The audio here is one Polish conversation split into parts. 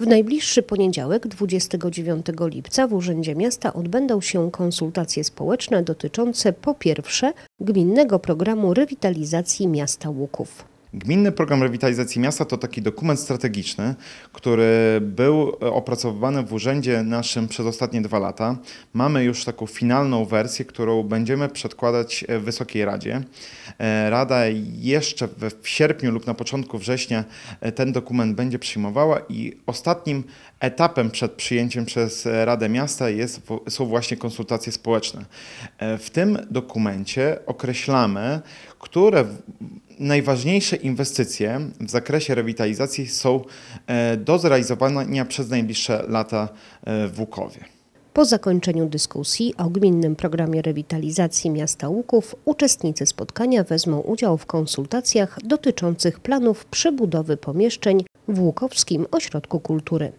W najbliższy poniedziałek, 29 lipca, w Urzędzie Miasta odbędą się konsultacje społeczne dotyczące po pierwsze gminnego programu rewitalizacji miasta Łuków. Gminny program rewitalizacji miasta to taki dokument strategiczny, który był e, opracowywany w urzędzie naszym przez ostatnie dwa lata. Mamy już taką finalną wersję, którą będziemy przedkładać e, Wysokiej Radzie. E, Rada jeszcze w sierpniu lub na początku września ten dokument będzie przyjmowała i ostatnim etapem przed przyjęciem przez Radę Miasta jest, są właśnie konsultacje społeczne. W tym dokumencie określamy, które najważniejsze inwestycje w zakresie rewitalizacji są e, do zrealizowania przez najbliższe lata e, w Łukowie. Po zakończeniu dyskusji o gminnym programie rewitalizacji miasta Łuków uczestnicy spotkania wezmą udział w konsultacjach dotyczących planów przebudowy pomieszczeń w Łukowskim Ośrodku Kultury.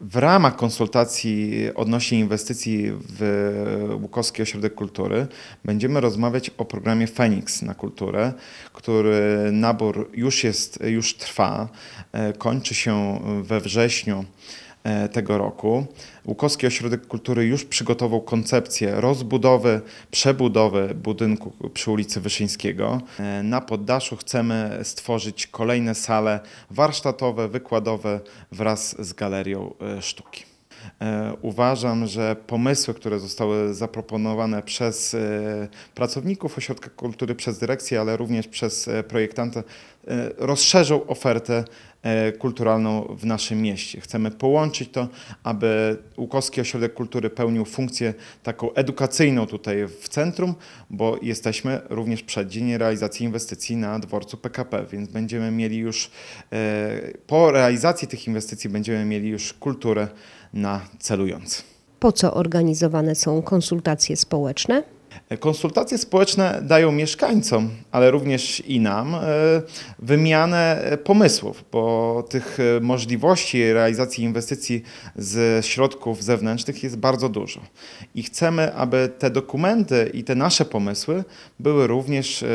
W ramach konsultacji odnośnie inwestycji w Łukowski Ośrodek Kultury będziemy rozmawiać o programie Fenix na kulturę, który nabór już, jest, już trwa, e, kończy się we wrześniu E, tego roku. Łukowski Ośrodek Kultury już przygotował koncepcję rozbudowy, przebudowy budynku przy ulicy Wyszyńskiego. E, na poddaszu chcemy stworzyć kolejne sale warsztatowe, wykładowe wraz z galerią e, sztuki. Uważam, że pomysły, które zostały zaproponowane przez pracowników Ośrodka Kultury, przez dyrekcję, ale również przez projektanta, rozszerzą ofertę E, kulturalną w naszym mieście. Chcemy połączyć to, aby Łukowski Ośrodek Kultury pełnił funkcję taką edukacyjną tutaj w centrum, bo jesteśmy również przed dzień realizacji inwestycji na dworcu PKP, więc będziemy mieli już e, po realizacji tych inwestycji będziemy mieli już kulturę na celując. Po co organizowane są konsultacje społeczne? Konsultacje społeczne dają mieszkańcom, ale również i nam, e, wymianę pomysłów, bo tych e, możliwości realizacji inwestycji z środków zewnętrznych jest bardzo dużo. I chcemy, aby te dokumenty i te nasze pomysły były również e,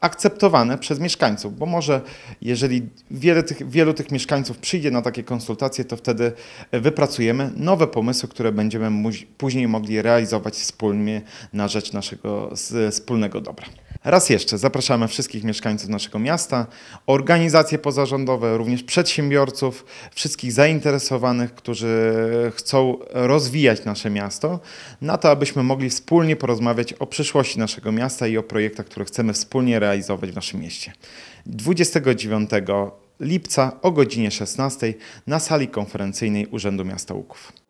akceptowane przez mieszkańców, bo może jeżeli wiele tych, wielu tych mieszkańców przyjdzie na takie konsultacje, to wtedy wypracujemy nowe pomysły, które będziemy później mogli realizować wspólnie na rzecz rzecz naszego wspólnego dobra. Raz jeszcze zapraszamy wszystkich mieszkańców naszego miasta, organizacje pozarządowe, również przedsiębiorców, wszystkich zainteresowanych, którzy chcą rozwijać nasze miasto, na to, abyśmy mogli wspólnie porozmawiać o przyszłości naszego miasta i o projektach, które chcemy wspólnie realizować w naszym mieście. 29 lipca o godzinie 16 na sali konferencyjnej Urzędu Miasta Łuków.